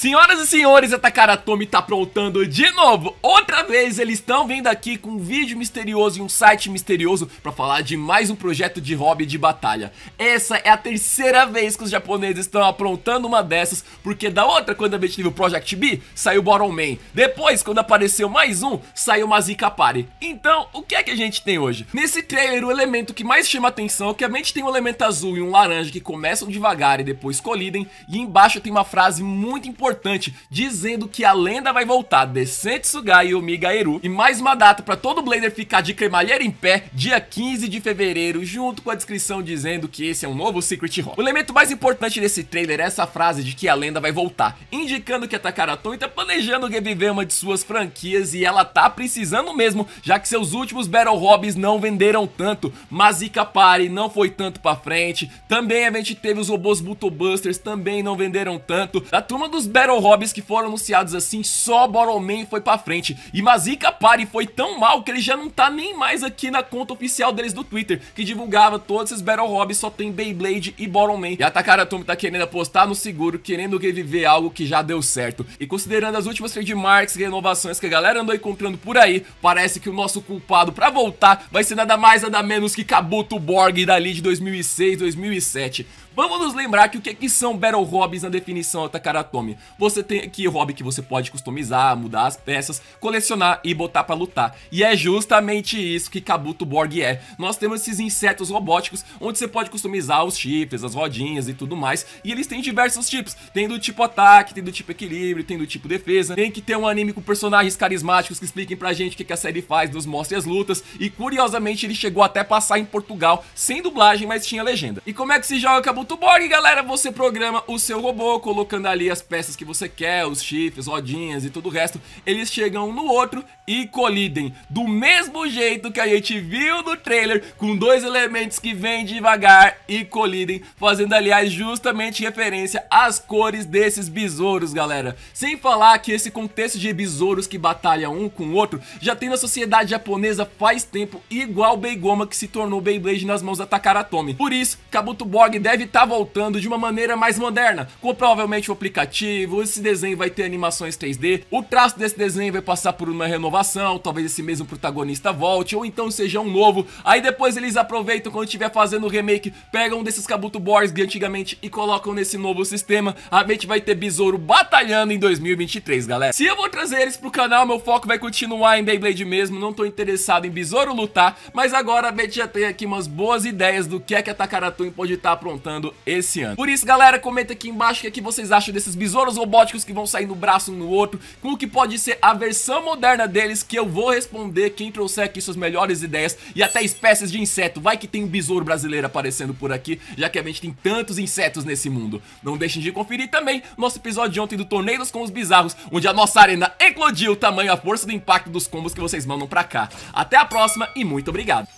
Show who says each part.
Speaker 1: Senhoras e senhores, Atakaratomi tá aprontando de novo. Outra vez eles estão vindo aqui com um vídeo misterioso e um site misterioso para falar de mais um projeto de hobby de batalha. Essa é a terceira vez que os japoneses estão aprontando uma dessas, porque da outra, quando a gente teve o Project B, saiu Bottle Man. Depois, quando apareceu mais um, saiu Mazika Party. Então, o que é que a gente tem hoje? Nesse trailer, o elemento que mais chama atenção é que a mente tem um elemento azul e um laranja que começam devagar e depois colidem, e embaixo tem uma frase muito importante importante, dizendo que a lenda vai voltar de Sentsugai Yomiga Eru. E mais uma data para todo Blader ficar de cremalheira em pé, dia 15 de fevereiro, junto com a descrição dizendo que esse é um novo Secret Home. O elemento mais importante desse trailer é essa frase de que a lenda vai voltar, indicando que a Takara Toy tá planejando reviver uma de suas franquias e ela tá precisando mesmo, já que seus últimos Battle Hobbies não venderam tanto, mas Ikapari não foi tanto pra frente, também a gente teve os robôs Butobusters, também não venderam tanto, da turma dos Battle Hobbies que foram anunciados assim, só Boroman foi pra frente. E Mazika Party foi tão mal que ele já não tá nem mais aqui na conta oficial deles do Twitter, que divulgava todos esses Battle Hobbies, só tem Beyblade e Boroman. E a Takaratombi tá querendo apostar no seguro, querendo reviver algo que já deu certo. E considerando as últimas trademarks e renovações que a galera andou encontrando por aí, parece que o nosso culpado pra voltar vai ser nada mais nada menos que Kabuto Borg dali de 2006, 2007. Vamos nos lembrar que o que, é que são Battle Hobbies na definição da Você tem aqui hobby que você pode customizar, mudar as peças, colecionar e botar pra lutar. E é justamente isso que Kabuto Borg é. Nós temos esses insetos robóticos onde você pode customizar os chifres, as rodinhas e tudo mais. E eles têm diversos tipos. Tem do tipo ataque, tem do tipo equilíbrio, tem do tipo defesa. Tem que ter um anime com personagens carismáticos que expliquem pra gente o que, que a série faz, nos mostre as lutas. E curiosamente ele chegou até passar em Portugal sem dublagem, mas tinha legenda. E como é que se joga Kabuto Borg, galera, você programa o seu robô colocando ali as peças que você quer, os chifres, rodinhas e todo o resto. Eles chegam um no outro e colidem. Do mesmo jeito que a gente viu no trailer, com dois elementos que vêm devagar e colidem, fazendo, aliás, justamente referência às cores desses besouros, galera. Sem falar que esse contexto de besouros que batalham um com o outro já tem na sociedade japonesa faz tempo, igual Beigoma que se tornou Beyblade nas mãos da Takara Tomy. Por isso, Kabuto Borg deve estar tá tá voltando de uma maneira mais moderna, com provavelmente o um aplicativo, esse desenho vai ter animações 3D, o traço desse desenho vai passar por uma renovação, talvez esse mesmo protagonista volte, ou então seja um novo, aí depois eles aproveitam quando estiver fazendo o remake, pegam um desses Kabuto Boys de antigamente e colocam nesse novo sistema, a gente vai ter Besouro batalhando em 2023, galera. Se eu vou trazer eles pro canal, meu foco vai continuar em Beyblade mesmo, não tô interessado em Besouro lutar, mas agora a gente já tem aqui umas boas ideias do que é que a Takaratun pode estar tá aprontando lançando esse ano. Por isso, galera, comenta aqui embaixo o é que, vocês acham desses besouros robóticos que vão sair no braço um no outro, com o que pode ser a versão moderna deles, que eu vou responder quem trouxer aqui suas melhores ideias e até espécies de inseto. Vai que tem um besouro brasileiro aparecendo por aqui, já que a gente tem tantos insetos nesse mundo. Não deixem de conferir também nosso episódio de ontem do Torneiros com os Bizarros, onde a nossa arena eclodiu o tamanho, a força do impacto dos combos que vocês mandam pra cá. Até a próxima e muito obrigado!